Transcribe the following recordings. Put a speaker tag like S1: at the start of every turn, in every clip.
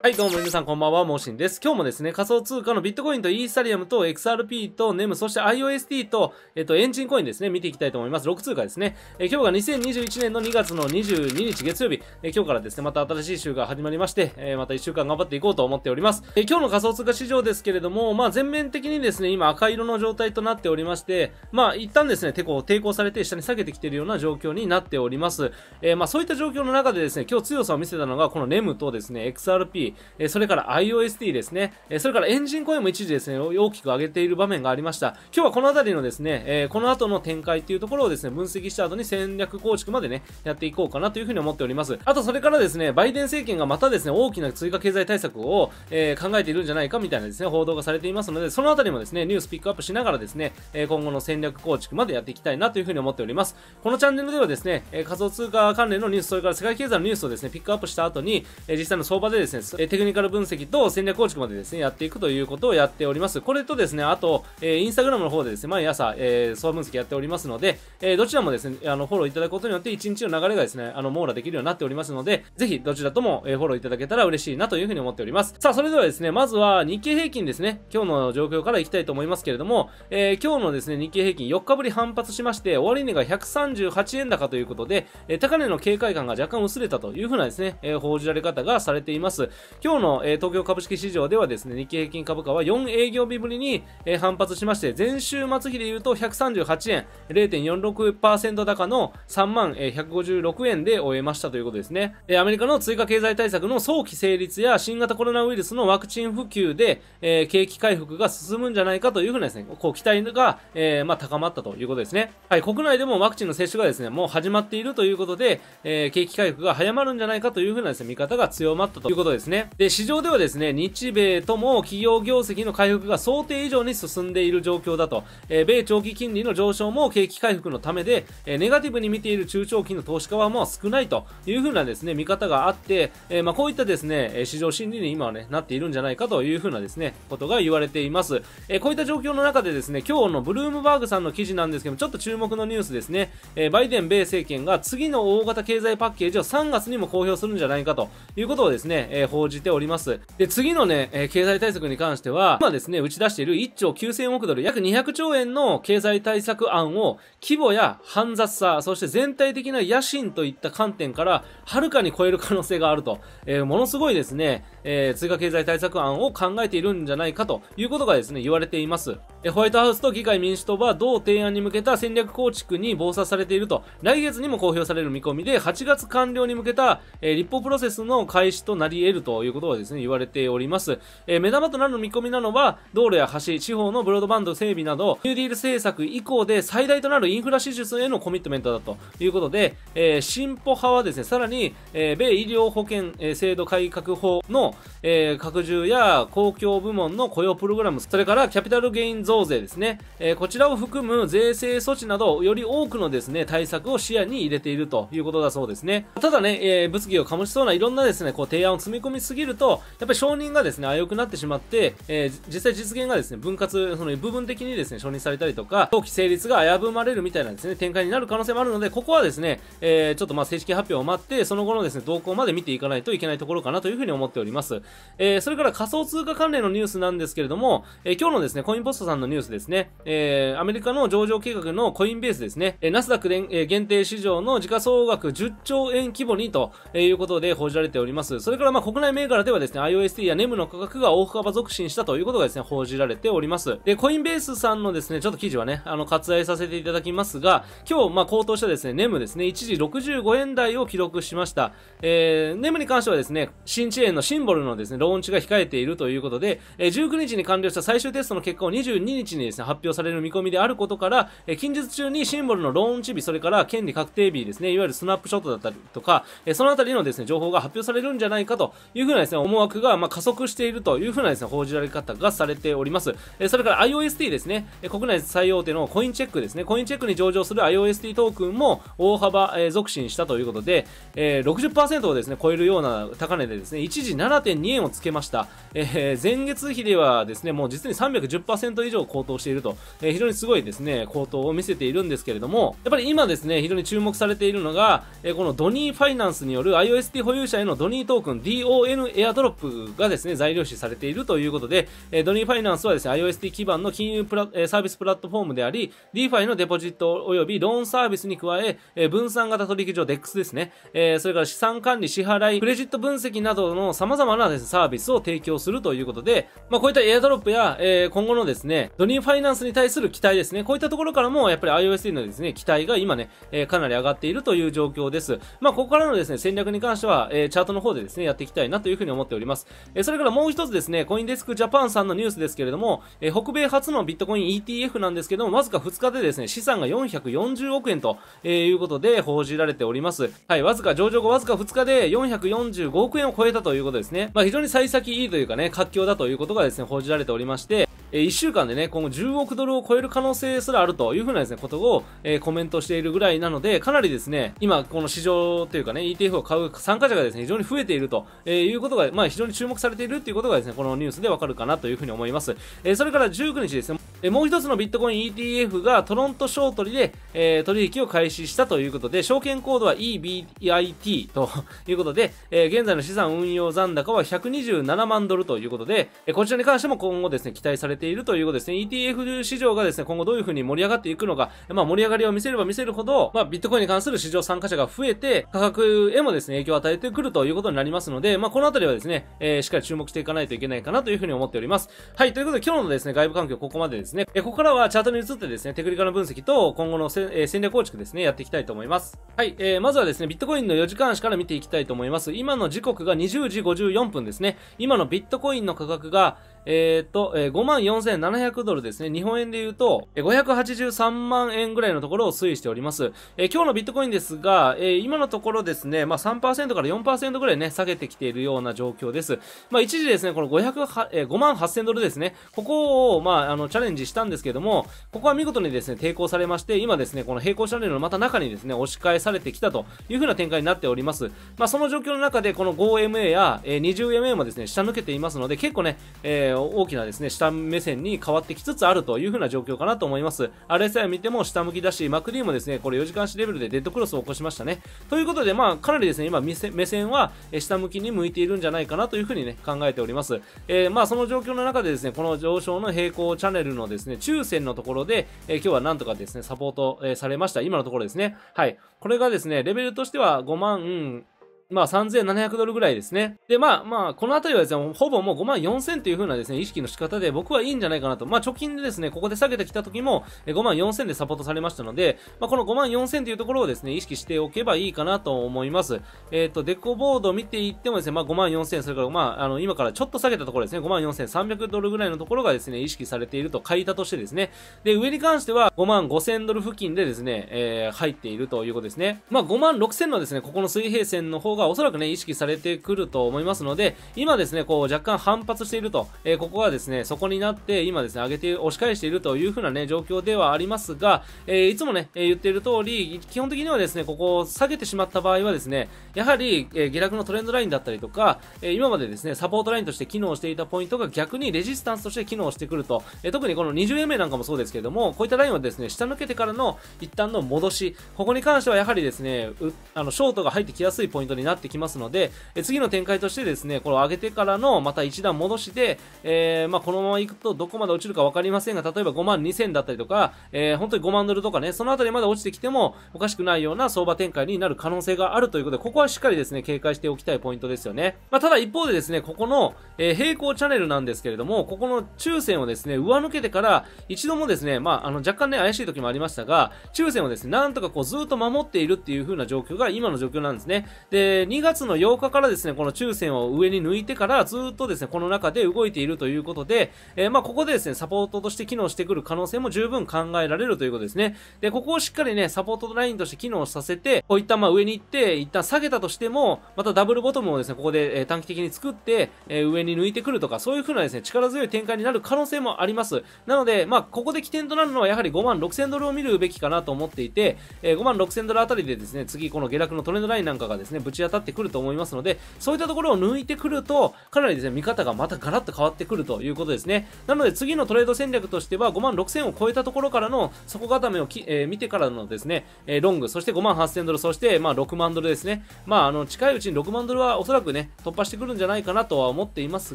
S1: はい、どうも皆さんこんばんは、モーシンです。今日もですね、仮想通貨のビットコインとイーサリアムと XRP と NEM、そして IOST と、えっと、エンジンコインですね、見ていきたいと思います。6通貨ですね。え今日が2021年の2月の22日月曜日、え今日からですね、また新しい週が始まりまして、えまた1週間頑張っていこうと思っております。え今日の仮想通貨市場ですけれども、まあ全面的にですね、今赤色の状態となっておりまして、まあ一旦ですね、こを抵抗されて下に下げてきているような状況になっております。えまあそういった状況の中でですね、今日強さを見せたのが、この NEM とですね、XRP、えそれから i o s t ですね、えそれからエンジンコインも一時ですね、大きく上げている場面がありました。今日はこの辺りのですね、えこの後の展開っていうところをですね、分析した後に戦略構築までね、やっていこうかなというふうに思っております。あとそれからですね、バイデン政権がまたですね、大きな追加経済対策を、え考えているんじゃないかみたいなですね、報道がされていますので、その辺りもですね、ニュースピックアップしながらですね、え今後の戦略構築までやっていきたいなというふうに思っております。このチャンネルではですね、え仮想通貨関連のニュース、それから世界経済のニュースをですね、ピックアップした後に、え実際の相場でですね、えテクニカル分析と戦略構築までですね、やっていくということをやっております。これとですね、あと、えー、インスタグラムの方でですね、毎朝、えー、総分析やっておりますので、えー、どちらもですね、あの、フォローいただくことによって、一日の流れがですね、あの、網羅できるようになっておりますので、ぜひ、どちらとも、えー、フォローいただけたら嬉しいなというふうに思っております。さあ、それではですね、まずは、日経平均ですね、今日の状況からいきたいと思いますけれども、えー、今日のですね、日経平均4日ぶり反発しまして、終値が138円高ということで、えー、高値の警戒感が若干薄れたというふうなですね、えー、報じられ方がされています。今日の、え東京株式市場ではですね、日経平均株価は4営業日ぶりに、え反発しまして、前週末比で言うと138円、0.46%高の3万、え156円で終えましたということですね。えアメリカの追加経済対策の早期成立や新型コロナウイルスのワクチン普及で、え景気回復が進むんじゃないかというふうなですね、こう期待が、えまあ、高まったということですね。はい、国内でもワクチンの接種がですね、もう始まっているということで、え景気回復が早まるんじゃないかというふうなですね、見方が強まったということですね。ね。で、市場ではですね、日米とも企業業績の回復が想定以上に進んでいる状況だと、えー、米長期金利の上昇も景気回復のためで、えー、ネガティブに見ている中長期の投資家はもう少ないというふうなですね、見方があって、えー、まあこういったですね、市場心理に今はね、なっているんじゃないかというふうなですね、ことが言われています。えこういった状況の中でですね、今日のブルームバーグさんの記事なんですけども、ちょっと注目のニュースですね、えバイデン米政権が次の大型経済パッケージを3月にも公表するんじゃないかということをですね、え報じております。で、次のね、えー、経済対策に関しては、今ですね、打ち出している1兆9000億ドル、約200兆円の経済対策案を、規模や煩雑さ、そして全体的な野心といった観点から、はるかに超える可能性があると、えー、ものすごいですね、えー、追加経済対策案を考えているんじゃないかということがですね、言われています。えホワイトハウスと議会民主党は同提案に向けた戦略構築に暴殺されていると、来月にも公表される見込みで、8月完了に向けた、えー、立法プロセスの開始となり得るということがですね、言われております。えー、目玉となる見込みなのは、道路や橋、地方のブロードバンド整備など、ニューディール政策以降で最大となるインフラ支出へのコミットメントだということで、えー、進歩派はですね、さらに、えー、米医療保険、え制度改革法のえー、拡充や公共部門の雇用プログラム、それからキャピタルゲイン増税ですね、えー、こちらを含む税制措置など、より多くのですね、対策を視野に入れているということだそうですね。ただね、えー、物議を醸しそうないろんなですね、こう提案を積み込みすぎると、やっぱり承認がですね、危うくなってしまって、えー、実際実現がですね、分割、その部分的にですね、承認されたりとか、早期成立が危ぶまれるみたいなですね、展開になる可能性もあるので、ここはですね、えー、ちょっとまあ正式発表を待って、その後のですね、動向まで見ていかないといけないところかなというふうに思っております。ます。えー、それから仮想通貨関連のニュースなんですけれども、えー、今日のですね、コインポストさんのニュースですね、えー、アメリカの上場計画のコインベースですね、えナスダックで、え限定市場の時価総額10兆円規模にということで報じられております。それからまあ国内銘柄ではですね、IOST や NEM の価格が大幅続伸したということがですね、報じられております。で、コインベースさんのですね、ちょっと記事はね、あの、割愛させていただきますが、今日まあ高騰したですね、NEM ですね、一時65円台を記録しました。えー、NEM に関してはですね、新遅延のシンボボルのですね、ローンチが控えているということで、え19日に完了した最終テストの結果を22日にですね、発表される見込みであることから、え近日中にシンボルのローンチ日、それから権利確定日ですね、いわゆるスナップショットだったりとか、えそのあたりのですね、情報が発表されるんじゃないかというふうなですね、思惑が、ま加速しているというふうなですね、報じられ方がされております。えそれから IOST ですね、国内最大手のコインチェックですね、コインチェックに上場する IOST トークンも大幅、えー、続伸したということで、えー、60%をですね、超えるような高値でですね、一時7.2円をつけました。えー、前月比ではですね、もう実に310%以上高騰していると、えー、非常にすごいですね、高騰を見せているんですけれども、やっぱり今ですね、非常に注目されているのが、えー、このドニーファイナンスによる IOST 保有者へのドニートークン DON エアドロップがですね、材料視されているということで、えー、ドニーファイナンスはですね、IOST 基盤の金融プラ、えー、サービスプラットフォームであり、DeFi のデポジット及びローンサービスに加え、えー、分散型取引所 DEX ですね、えー、それから資産管理、支払い、クレジット分析などの様々々なです、ね、サービスを提供するということで、まあ、こういったエアドロップや、えー、今後のですね、ドリームファイナンスに対する期待ですね、こういったところからも、やっぱり iOS のですね、期待が今ね、えー、かなり上がっているという状況です。まあ、ここからのですね、戦略に関しては、えー、チャートの方でですね、やっていきたいなというふうに思っております。えー、それからもう一つですね、コインデスクジャパンさんのニュースですけれども、えー、北米初のビットコイン ETF なんですけども、わずか2日でですね、資産が440億円と、えー、いうことで報じられております。はい、わずか上場後わずか2日で445億円を超えたということですね。ね、まあ、非常に幸先いいというかね、活況だということがですね、報じられておりまして、えー、1週間でね、今後10億ドルを超える可能性すらあるというふうなですね、ことを、えー、コメントしているぐらいなので、かなりですね、今、この市場というかね、ETF を買う参加者がですね、非常に増えていると、えいうことが、まあ、非常に注目されているっていうことがですね、このニュースでわかるかなというふうに思います。えー、それから19日ですね、えもう一つのビットコイン ETF がトロントショートリで、えー、取引を開始したということで、証券コードは EBIT ということで、えー、現在の資産運用残高は127万ドルということで、えこちらに関しても今後ですね、期待されているということですね。ETF 市場がですね、今後どういうふうに盛り上がっていくのか、まあ盛り上がりを見せれば見せるほど、まあビットコインに関する市場参加者が増えて、価格へもですね、影響を与えてくるということになりますので、まあこのあたりはですね、えー、しっかり注目していかないといけないかなというふうに思っております。はい、ということで今日のですね、外部環境ここまでですね、えー、ここからはチャートに移ってですね、テクニカル分析と今後のえー、戦略構築ですね、やっていきたいと思います。はい、えー、まずはですね、ビットコインの4時間足から見ていきたいと思います。今の時刻が20時54分ですね。今のビットコインの価格が、えー、っと、えー、54,700ドルですね。日本円で言うと、583万円ぐらいのところを推移しております。えー、今日のビットコインですが、えー、今のところですね、まあ3%から4%ぐらいね、下げてきているような状況です。まあ一時ですね、この500、えー、5万8000ドルですね。ここを、まあ、あの、チャレンジしたんですけども、ここは見事にですね、抵抗されまして、今ですね、この平行チャンネルのまた中にですね、押し返されてきたという風な展開になっております。まあその状況の中で、この 5MA や、えー、20MA もですね、下抜けていますので、結構ね、えーー、大きなですね、下目線に変わってきつつあるという風な状況かなと思います。RSI を見ても下向きだし、マクリーもですね、これ4時間足レベルでデッドクロスを起こしましたね。ということで、まあ、かなりですね、今、目線は下向きに向いているんじゃないかなという風にね、考えております。えー、まあ、その状況の中でですね、この上昇の平行チャンネルのですね、中線のところで、えー、今日はなんとかですね、サポート、えされました。今のところですね。はい。これがですね、レベルとしては5万、まあ3700ドルぐらいですね。で、まあまあ、このあたりはですね、ほぼもう5万4000という風なですね、意識の仕方で僕はいいんじゃないかなと。まあ貯金でですね、ここで下げてきた時も5万4000でサポートされましたので、まあこの5万4000というところをですね、意識しておけばいいかなと思います。えっ、ー、と、デコボードを見ていってもですね、まあ5万4000、それからまあ、あの、今からちょっと下げたところですね、5万4300ドルぐらいのところがですね、意識されていると、買いたとしてですね。で、上に関しては5万5000ドル付近でですね、えー、入っているということですね。まあ5万6000のですね、ここの水平線の方がおそらくね、意識されてくると思いますので、今ですね、こう若干反発していると、えー、ここがですね、そこになって、今ですね、上げて、押し返しているという風なね、状況ではありますが、えー、いつもね、え言っている通り、基本的にはですね、ここを下げてしまった場合はですね、やはり、え下落のトレンドラインだったりとか、え今までですね、サポートラインとして機能していたポイントが逆にレジスタンスとして機能してくると、え特にこの20 m 目なんかもそうですけれども、こういったラインはですね、下抜けてからの一旦の戻し、ここに関してはやはりですね、あのショートが入ってきやすいポイントになってきますので、え次の展開としてですね、これを上げてからのまた1段戻して、えー、まあ、このまま行くとどこまで落ちるか分かりませんが、例えば5万2000だったりとか、えー、本当に5万ドルとかね、その辺りまで落ちてきてもおかしくないような相場展開になる可能性があるということで、ここはしっかりですね、警戒しておきたいポイントですよね。まあ、ただ一方でですね、ここの、えー、平行チャンネルなんですけれども、ここの中線をですね、上抜けてから一度もですね、まあ、あの、若干ね、怪しい時もありましたが、中線をですね、なんとかこうずっと守っているっていう風な状況が今の状況なんですね。で、えー、2月の8日からですね、この抽選を上に抜いてからずっとですね、この中で動いているということで、えー、まあ、ここでですね、サポートとして機能してくる可能性も十分考えられるということですね。で、ここをしっかりね、サポートラインとして機能させて、こういったまあ上に行って、一旦下げたとしても、またダブルボトムをですね、ここで、え短期的に作って、えー、上に抜いてくるとか、そういう風なですね、力強い展開になる可能性もあります。なので、まあ、ここで起点となるのはやはり5万6000ドルを見るべきかなと思っていて、え5万6000ドルあたりでですね、次この下落のトレンドラインなんかがですね、ぶち当たってくると思いますので、そういったところを抜いてくると、かなりですね、見方がまたガラッと変わってくるということですね。なので次のトレード戦略としては、5万6000を超えたところからの底固めをき、えー、見てからのですね、えー、ロング、そして5万8000ドル、そしてまあ6万ドルですね。まあ、あの、近いうちに6万ドルはおそらくね、突破してくるんじゃないかなとは思っています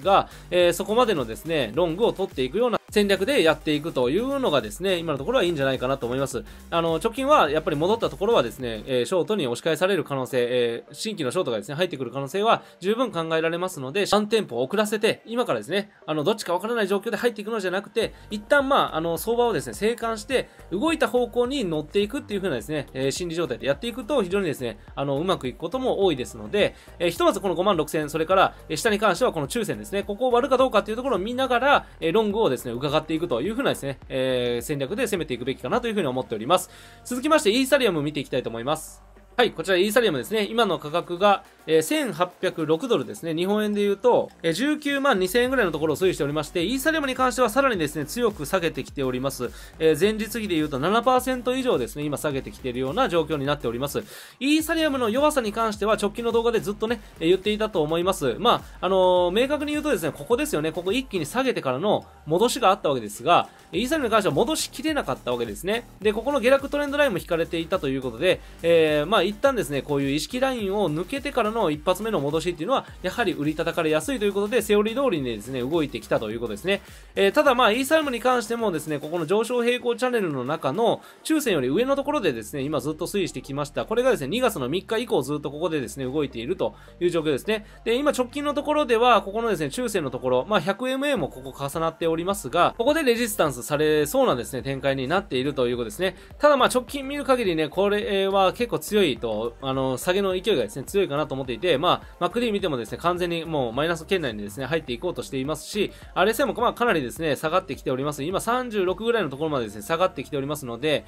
S1: が、えー、そこまでのですね、ロングを取っていくような戦略でやっていくというのがですね、今のところはいいんじゃないかなと思います。あの、貯金はやっぱり戻ったところはですね、えー、ショートに押し返される可能性、えー、新規のショートがですね、入ってくる可能性は十分考えられますので、3店舗遅らせて、今からですね、あの、どっちかわからない状況で入っていくのじゃなくて、一旦まあ、あの、相場をですね、静観して、動いた方向に乗っていくっていう風なですね、えー、心理状態でやっていくと、非常にですね、あの、うまくいくことも多いですので、えひとまずこの5万6000、それから、え下に関してはこの抽選ですね、ここを割るかどうかっていうところを見ながら、えロングをですね、伺っていくというふうなですね、えー、戦略で攻めていくべきかなというふうに思っております。続きまして、イーサリアム見ていきたいと思います。はい、こちらイーサリアムですね。今の価格が、え1806ドルですね。日本円で言うと、え19万2000円ぐらいのところを推移しておりまして、イーサリアムに関してはさらにですね、強く下げてきております。え前日比で言うと7%以上ですね、今下げてきているような状況になっております。イーサリアムの弱さに関しては直近の動画でずっとね、え言っていたと思います。まあ、あのー、明確に言うとですね、ここですよね、ここ一気に下げてからの戻しがあったわけですが、イーサリアムに関しては戻しきれなかったわけですね。で、ここの下落トレンドラインも引かれていたということで、えー、まあ、一旦ですね、こういう意識ラインを抜けてからの一発目の戻しっていうのは、やはり売り叩かれやすいということで、セオリー通りにですね、動いてきたということですね。えー、ただまあ、イーサルムに関してもですね、ここの上昇平行チャンネルの中の中線より上のところでですね、今ずっと推移してきました。これがですね、2月の3日以降ずっとここでですね、動いているという状況ですね。で、今直近のところでは、ここのですね、中線のところ、まあ 100MA もここ重なっておりますが、ここでレジスタンスされそうなですね、展開になっているということですね。ただまあ直近見る限りね、これは結構強いと、あの、下げの勢いがですね、強いかなと思思っていて、まあ、MacD 見てもですね、完全にもうマイナス圏内にですね、入っていこうとしていますし、r s i もまあかなりですね、下がってきております。今36ぐらいのところまでですね、下がってきておりますので、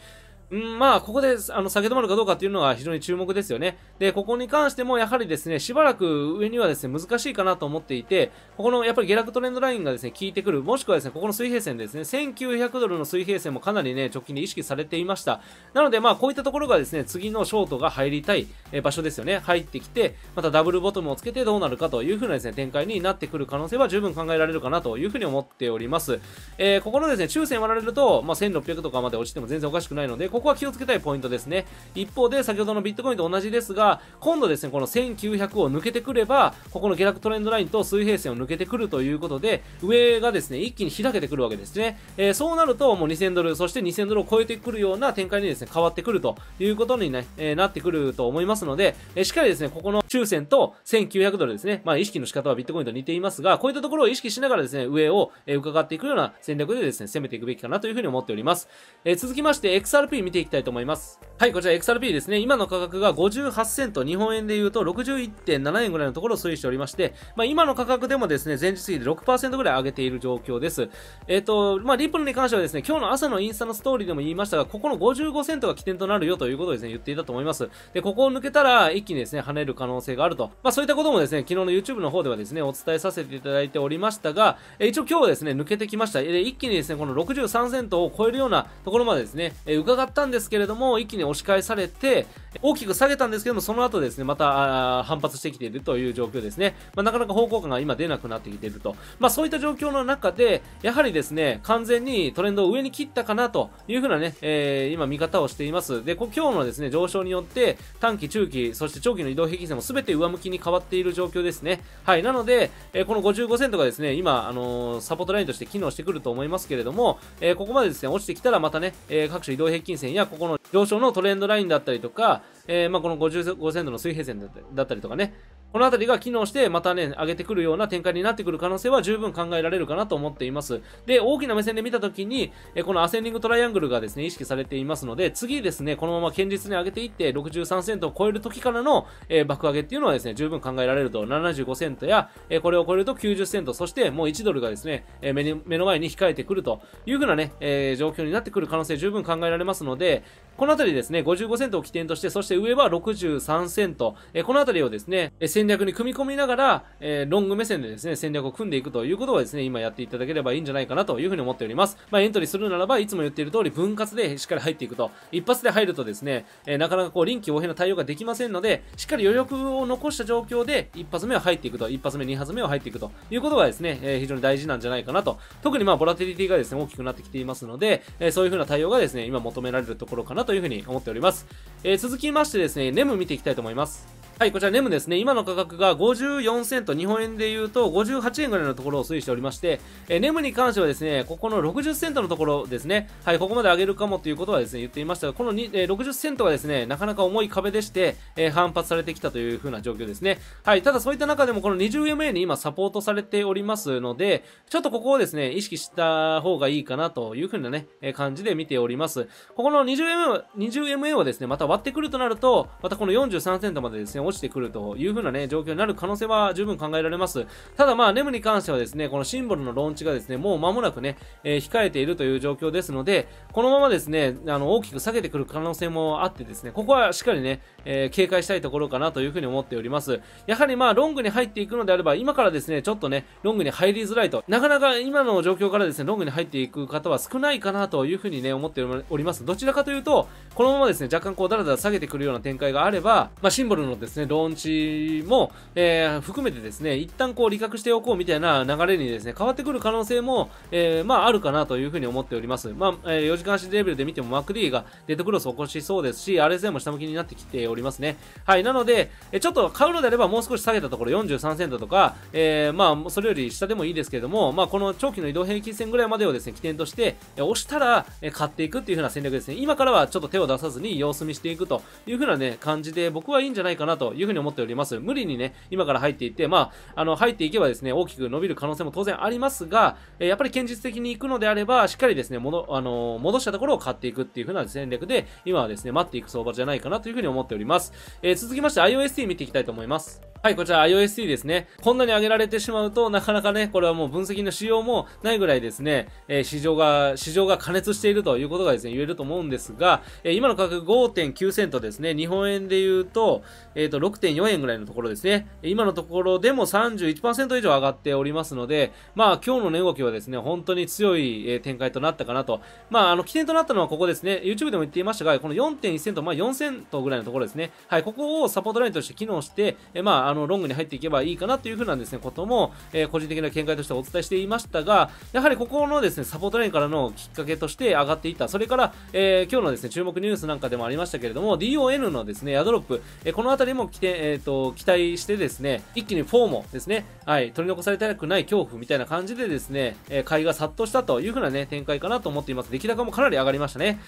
S1: うん、まあ、ここで、あの、下げ止まるかどうかっていうのは非常に注目ですよね。で、ここに関しても、やはりですね、しばらく上にはですね、難しいかなと思っていて、ここの、やっぱり下落トレンドラインがですね、効いてくる、もしくはですね、ここの水平線ですね、1900ドルの水平線もかなりね、直近で意識されていました。なので、まあ、こういったところがですね、次のショートが入りたい場所ですよね、入ってきて、またダブルボトムをつけてどうなるかというふうなですね、展開になってくる可能性は十分考えられるかなというふうに思っております。えー、ここのですね、中線割られると、まあ、1600とかまで落ちても全然おかしくないので、ここは気をつけたいポイントですね。一方で、先ほどのビットコインと同じですが、今度ですね、この1900を抜けてくれば、ここの下落トレンドラインと水平線を抜けてくるということで、上がですね、一気に開けてくるわけですね。えー、そうなると、もう2000ドル、そして2000ドルを超えてくるような展開にですね、変わってくるということにな,、えー、なってくると思いますので、えー、しっかりですね、ここの抽選と1900ドルですね、まあ意識の仕方はビットコインと似ていますが、こういったところを意識しながらですね、上を、え伺っていくような戦略でですね、攻めていくべきかなというふうに思っております。えー、続きまして、XRP 見ていきたいと思います。はい、こちら XRP ですね。今の価格が58セント、日本円で言うと61.7円ぐらいのところを推移しておりまして、まあ今の価格でもですね、前日比で6%ぐらい上げている状況です。えっ、ー、と、まあリップルに関してはですね、今日の朝のインスタのストーリーでも言いましたが、ここの55セントが起点となるよということをですね、言っていたと思います。で、ここを抜けたら一気にですね、跳ねる可能性があると。まあそういったこともですね、昨日の YouTube の方ではですね、お伝えさせていただいておりましたが、えー、一応今日はですね、抜けてきました。で、一気にですね、この63セントを超えるようなところまでですね、えー、伺っったんですけれども一気に押し返されて大きく下げたんですけども、その後ですね、また反発してきているという状況ですね。まあ、なかなか方向感が今出なくなってきていると。まあ、そういった状況の中で、やはりですね、完全にトレンドを上に切ったかなというふうなね、えー、今見方をしています。で、今日のですね、上昇によって、短期、中期、そして長期の移動平均線も全て上向きに変わっている状況ですね。はい。なので、えー、この55セントがですね、今、あのー、サポートラインとして機能してくると思いますけれども、えー、ここまでですね、落ちてきたらまたね、え各種移動平均線や、ここの上昇のトレンドラインだったりとか、えー、まあ、この50 50セントの水平線だったりとかね、このあたりが機能して、またね、上げてくるような展開になってくる可能性は十分考えられるかなと思っています。で、大きな目線で見たときに、このアセンディングトライアングルがですね、意識されていますので、次ですね、このまま堅実に上げていって、63セントを超える時からの、え爆上げっていうのはですね、十分考えられると、75セントや、えこれを超えると90セント、そしてもう1ドルがですね、え目に目の前に控えてくるという風なね、え状況になってくる可能性十分考えられますので、このあたりですね、55セントを起点として、そして上は63セント、えこのあたりをですね、戦略に組み込みながら、えー、ロング目線でですね、戦略を組んでいくということをですね、今やっていただければいいんじゃないかなというふうに思っております。まあ、エントリーするならば、いつも言っている通り、分割でしっかり入っていくと。一発で入るとですね、えー、なかなかこう、臨機応変な対応ができませんので、しっかり余力を残した状況で、一発目は入っていくと、一発目、二発目は入っていくということがですね、えー、非常に大事なんじゃないかなと。特にまあ、ボラティリティがですね、大きくなってきていますので、えー、そういうふうな対応がですね、今求められるところかなというふうに思っております。えー、続きましてですね、ネム見ていきたいと思います。はい、こちらネムですね。今の価格が54セント、日本円で言うと58円ぐらいのところを推移しておりまして、えネムに関してはですね、ここの60セントのところですね、はい、ここまで上げるかもということはですね、言っていましたが、このに、え60セントがですね、なかなか重い壁でして、え反発されてきたというふうな状況ですね。はい、ただそういった中でもこの 20MA に今サポートされておりますので、ちょっとここをですね、意識した方がいいかなというふうなね、え感じで見ております。ここの 20MA, 20MA をですね、また割ってくるとなると、またこの43セントまでですね、落ちてくるというふうなね、状況になる可能性は十分考えられます。ただまあ、ネムに関してはですね、このシンボルのローンチがですね、もう間もなくね、えー、控えているという状況ですので、このままですね、あの、大きく下げてくる可能性もあってですね、ここはしっかりね、えー、警戒したいところかなというふうに思っております。やはりまあ、ロングに入っていくのであれば、今からですね、ちょっとね、ロングに入りづらいと、なかなか今の状況からですね、ロングに入っていく方は少ないかなというふうにね、思っております。どちらかというと、このままですね、若干こう、だらだら下げてくるような展開があれば、まあ、シンボルのですね、ですね、ローンチも、えー、含めてですね、一旦こう、理覚しておこうみたいな流れにですね、変わってくる可能性も、えー、まあ、あるかなというふうに思っております。まあ、えー、4時間足レベルで見てもマクリーがデッドクロスを起こしそうですし、r s m も下向きになってきておりますね。はい、なので、えちょっと買うのであればもう少し下げたところ43セントとか、えまあ、それより下でもいいですけれども、まあ、この長期の移動平均線ぐらいまでをですね、起点として、え押したら、え買っていくっていうふうな戦略ですね。今からはちょっと手を出さずに様子見していくというふうなね、感じで僕はいいんじゃないかなとというふうに思っております。無理にね、今から入っていって、まあ、あの、入っていけばですね、大きく伸びる可能性も当然ありますが、えやっぱり堅実的に行くのであれば、しっかりですね、もの、あの戻したところを買っていくっていう風な戦略で、今はですね、待っていく相場じゃないかなというふうに思っております。えー、続きまして iOST 見ていきたいと思います。はい、こちら iOST ですね。こんなに上げられてしまうと、なかなかね、これはもう分析の仕様もないぐらいですね、えー、市場が、市場が加熱しているということがですね、言えると思うんですが、えー、今の価格5.9セントですね、日本円で言うと、えっ、ー、と、6.4円ぐらいのところですね。今のところでも31%以上上がっておりますので、まあ、今日の値動きはですね、本当に強い、え展開となったかなと。まあ、あの、起点となったのはここですね、YouTube でも言っていましたが、この4.1セント、まあ4セントぐらいのところですね。はい、ここをサポートラインとして機能して、えまあのロングに入っていけばいいかなというふうなですねことも、えー、個人的な見解としてお伝えしていましたがやはりここのですねサポートラインからのきっかけとして上がっていたそれから、えー、今日のですね注目ニュースなんかでもありましたけれども DON のですねヤドロップ、えー、この辺りも来て、えーと、期待してですね一気に4もですね、はい、取り残されたくない恐怖みたいな感じでですね、え買いが殺到したというふうなね展開かなと思っています出来高もかなり上がりましたね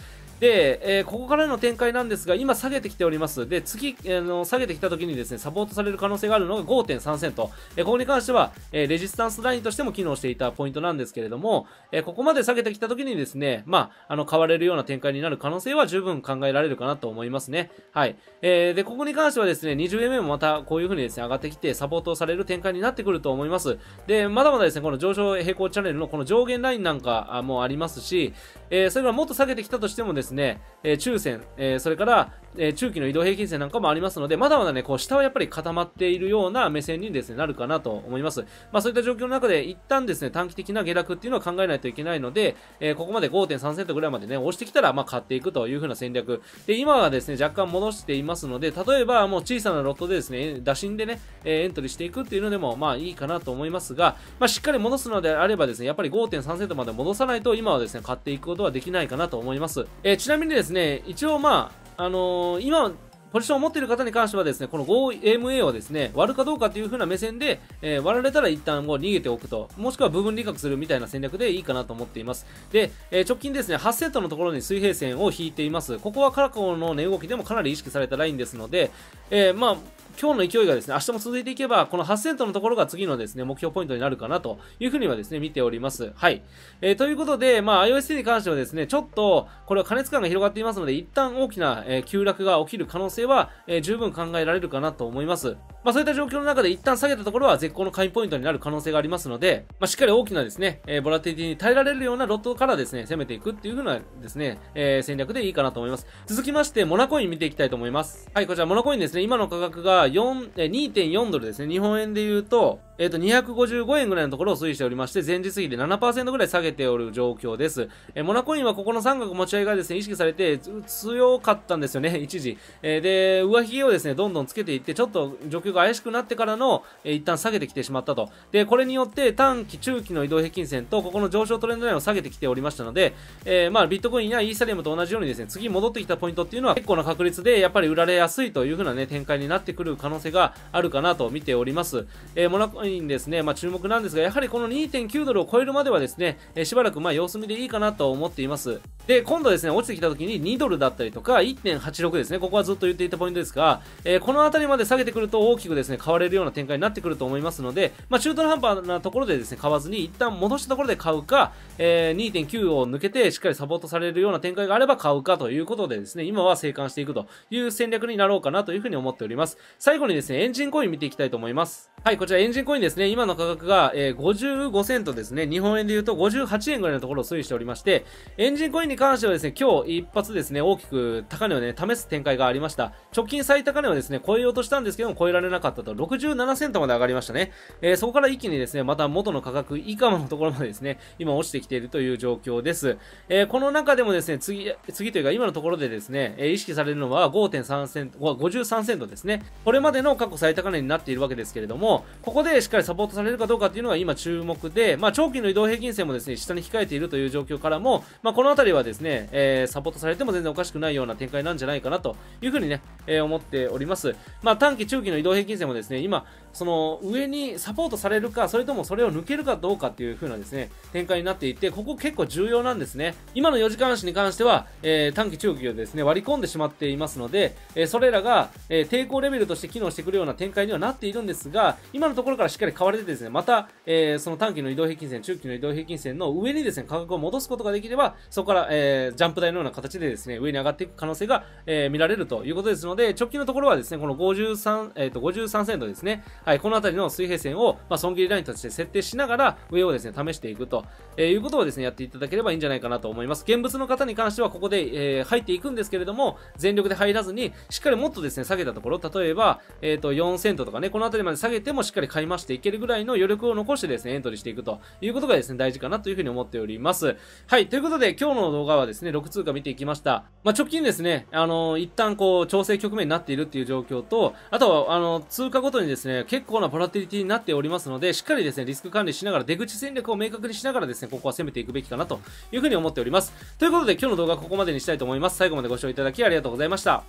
S1: で、えー、ここからの展開なんですが、今下げてきております。で、次、えー、の下げてきた時にですね、サポートされる可能性があるのが5.3セント。えー、ここに関しては、えレジスタンスラインとしても機能していたポイントなんですけれども、えここまで下げてきた時にですね、まあ、あの、買われるような展開になる可能性は十分考えられるかなと思いますね。はい。えで、ここに関してはですね、20mm もまたこういう風にですね、上がってきて、サポートされる展開になってくると思います。で、まだまだですね、この上昇平行チャンネルのこの上限ラインなんかもありますし、えそれはもっと下げてきたとしてもですね、ですね、え中線、えそれから、え中期の移動平均線なんかもありますので、まだまだね、こう、下はやっぱり固まっているような目線にですね、なるかなと思います。まあ、そういった状況の中で、一旦ですね、短期的な下落っていうのは考えないといけないので、えー、ここまで5.3セントぐらいまでね、押してきたら、まあ、買っていくという風な戦略。で、今はですね、若干戻していますので、例えば、もう小さなロットでですね、打診でね、えエントリーしていくっていうのでも、まあ、いいかなと思いますが、まあ、しっかり戻すのであればですね、やっぱり5.3セントまで戻さないと、今はですね、買っていくことはできないかなと思います。えーー、ちなみにですね、一応まあ、あのー、今、ポジションを持っている方に関してはですね、この5 m a をですね、割るかどうかという風な目線で、えー、割られたら一旦もう逃げておくと、もしくは部分利確するみたいな戦略でいいかなと思っています。で、えー、直近ですね、8セットのところに水平線を引いています。ここはカラコの値動きでもかなり意識されたラインですので、えー、まあ、今日の勢いがですね、明日も続いていけば、この8%トンのところが次のですね、目標ポイントになるかなというふうにはですね、見ております。はい。えー、ということで、まあ、iOS に関してはですね、ちょっと、これは加熱感が広がっていますので、一旦大きな、えー、急落が起きる可能性は、えー、十分考えられるかなと思います。まあ、そういった状況の中で一旦下げたところは絶好の買いポイントになる可能性がありますので、まあ、しっかり大きなですね、えボラティティに耐えられるようなロットからですね、攻めていくっていう風なですね、え戦略でいいかなと思います。続きまして、モナコイン見ていきたいと思います。はい、こちらモナコインですね、今の価格が2.4ドルですね。日本円で言うと、えっ、ー、と、255円ぐらいのところを推移しておりまして、前日比で7%ぐらい下げておる状況です。えー、モナコインはここの三角持ち合いがですね、意識されて、強かったんですよね、一時。えー、で、上髭をですね、どんどんつけていって、ちょっと状況が怪しくなってからの、えー、一旦下げてきてしまったと。で、これによって短期、中期の移動平均線と、ここの上昇トレンドラインを下げてきておりましたので、えー、まあ、ビットコインやイーサリアムと同じようにですね、次戻ってきたポイントっていうのは、結構な確率で、やっぱり売られやすいというふうなね、展開になってくる可能性があるかなと見ております。えー、モナコインですね、まあ、注目なんですが、やはりこの2.9ドルを超えるまではですね、えー、しばらくまあ様子見でいいかなと思っています。で、今度ですね、落ちてきた時に2ドルだったりとか、1.86ですね、ここはずっと言っていたポイントですが、えー、この辺りまで下げてくると大きくですね、買われるような展開になってくると思いますので、まあ、中途半端なところでですね、買わずに一旦戻したところで買うか、えー、2.9を抜けてしっかりサポートされるような展開があれば買うかということでですね、今は静観していくという戦略になろうかなというふうに思っております。最後にですね、エンジンコイン見ていきたいと思います。はい、こちらエンジンコインですね、今の価格が、えー、55セントですね、日本円で言うと58円ぐらいのところを推移しておりまして、エンジンコインに関してはですね、今日一発ですね、大きく高値をね、試す展開がありました。直近最高値をですね、超えようとしたんですけども、超えられなかったと、67セントまで上がりましたね。えー、そこから一気にですね、また元の価格以下のところまでですね、今落ちてきているという状況です。えー、この中でもですね、次、次というか今のところでですね、え意識されるのは5.3セント、53セントですね。これまでの過去最高値になっているわけですけれども、ここでしっかりサポートされるかどうかっていうのが今注目で、まあ、長期の移動平均線もですね、下に控えているという状況からも、まあ、この辺りはですね、えー、サポートされても全然おかしくないような展開なんじゃないかなというふうにね、えー、思っております。まあ、短期、中期の移動平均線もですね、今、その上にサポートされるか、それともそれを抜けるかどうかっていう風なですね、展開になっていて、ここ結構重要なんですね。今の4時間足に関しては、えー、短期、中期をですね、割り込んでしまっていますので、えそれらが、え抵抗レベルとして機能してくるような展開にはなっているんですが、今のところからしっかり買われてですね、また、えー、その短期の移動平均線、中期の移動平均線の上にですね、価格を戻すことができれば、そこから、えー、ジャンプ台のような形でですね、上に上がっていく可能性が、えー、見られるということですので、直近のところはですね、この53、えっ、ー、と、53セントですね、はい、この辺りの水平線を、まあ、損切りラインとして設定しながら、上をですね、試していくと、えー、いうことをですね、やっていただければいいんじゃないかなと思います。現物の方に関しては、ここで、えー、入っていくんですけれども、全力で入らずに、しっかりもっとですね、下げたところ、例えば、か、えっ、ー、と、4セントとかね、この辺りまで下げてもしっかり買い増していけるぐらいの余力を残してですね、エントリーしていくということがですね、大事かなというふうに思っております。はい、ということで、今日の動画はですね、6通貨見ていきました。まあ、直近ですね、あのー、一旦こう、調整局面になっているっていう状況と、あとは、あのー、通貨ごとにですね、結構なボラティリティになっておりますので、しっかりですね、リスク管理しながら、出口戦略を明確にしながらですね、ここは攻めていくべきかなというふうに思っております。ということで、今日の動画はここまでにしたいと思います。最後までご視聴いただきありがとうございました。